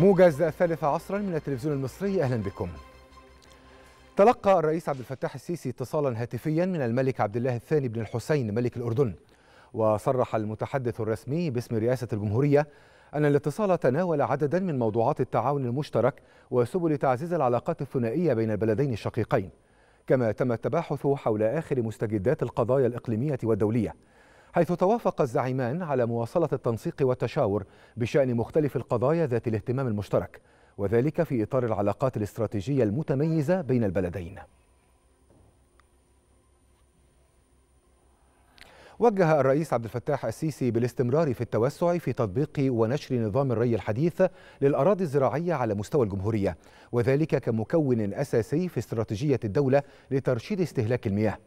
موجز الثالثة عصرا من التلفزيون المصري أهلا بكم تلقى الرئيس عبد الفتاح السيسي اتصالا هاتفيا من الملك عبد الله الثاني بن الحسين ملك الأردن وصرح المتحدث الرسمي باسم رئاسة الجمهورية أن الاتصال تناول عددا من موضوعات التعاون المشترك وسبل تعزيز العلاقات الثنائية بين البلدين الشقيقين كما تم التباحث حول آخر مستجدات القضايا الإقليمية والدولية حيث توافق الزعيمان على مواصلة التنسيق والتشاور بشأن مختلف القضايا ذات الاهتمام المشترك وذلك في إطار العلاقات الاستراتيجية المتميزة بين البلدين وجه الرئيس عبد الفتاح السيسي بالاستمرار في التوسع في تطبيق ونشر نظام الري الحديث للأراضي الزراعية على مستوى الجمهورية وذلك كمكون أساسي في استراتيجية الدولة لترشيد استهلاك المياه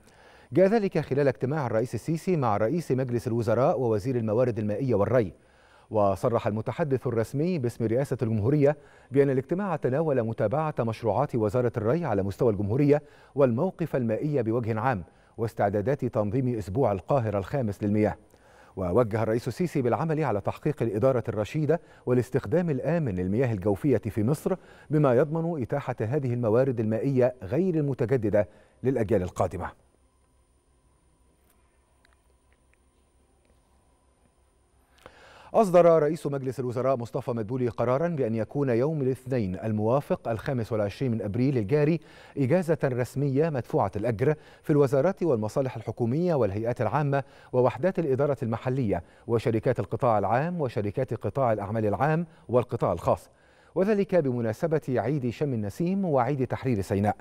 جاء ذلك خلال اجتماع الرئيس السيسي مع رئيس مجلس الوزراء ووزير الموارد المائية والري وصرح المتحدث الرسمي باسم رئاسة الجمهورية بأن الاجتماع تناول متابعة مشروعات وزارة الري على مستوى الجمهورية والموقف المائي بوجه عام واستعدادات تنظيم أسبوع القاهرة الخامس للمياه ووجه الرئيس السيسي بالعمل على تحقيق الإدارة الرشيدة والاستخدام الآمن للمياه الجوفية في مصر بما يضمن إتاحة هذه الموارد المائية غير المتجددة للأجيال القادمة أصدر رئيس مجلس الوزراء مصطفى مدبولي قرارا بأن يكون يوم الاثنين الموافق الخامس والعشرين من أبريل الجاري إجازة رسمية مدفوعة الأجر في الوزارات والمصالح الحكومية والهيئات العامة ووحدات الإدارة المحلية وشركات القطاع العام وشركات قطاع الأعمال العام والقطاع الخاص وذلك بمناسبة عيد شم النسيم وعيد تحرير سيناء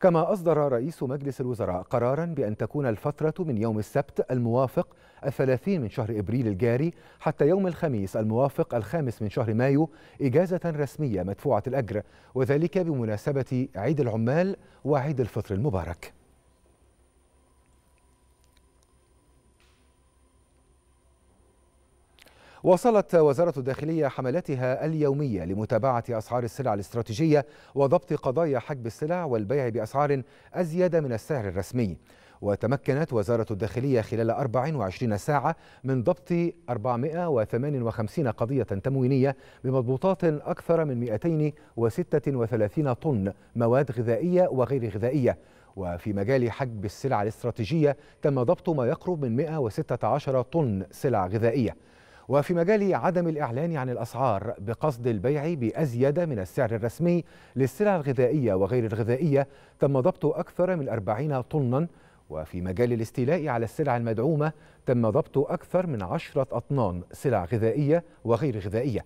كما أصدر رئيس مجلس الوزراء قرارا بأن تكون الفترة من يوم السبت الموافق الثلاثين من شهر إبريل الجاري حتى يوم الخميس الموافق الخامس من شهر مايو إجازة رسمية مدفوعة الأجر وذلك بمناسبة عيد العمال وعيد الفطر المبارك واصلت وزارة الداخلية حملاتها اليومية لمتابعة أسعار السلع الاستراتيجية وضبط قضايا حجب السلع والبيع بأسعار أزيد من السعر الرسمي وتمكنت وزارة الداخلية خلال 24 ساعة من ضبط 458 قضية تموينية بمضبوطات أكثر من 236 طن مواد غذائية وغير غذائية وفي مجال حجب السلع الاستراتيجية تم ضبط ما يقرب من 116 طن سلع غذائية وفي مجال عدم الإعلان عن الأسعار بقصد البيع بأزيد من السعر الرسمي للسلع الغذائية وغير الغذائية تم ضبط أكثر من 40 طناً وفي مجال الاستيلاء على السلع المدعومة تم ضبط أكثر من عشرة أطنان سلع غذائية وغير غذائية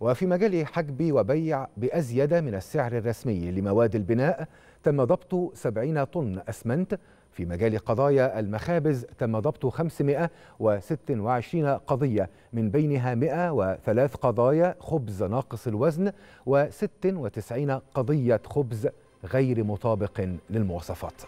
وفي مجال حجب وبيع بأزيد من السعر الرسمي لمواد البناء تم ضبط 70 طن أسمنت في مجال قضايا المخابز تم ضبط 526 قضية من بينها 103 قضايا خبز ناقص الوزن و96 قضية خبز غير مطابق للمواصفات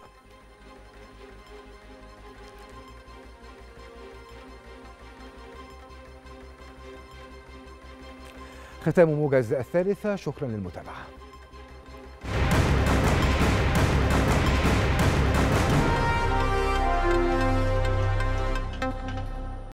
ختام موجز الثالثة شكرا للمتابعة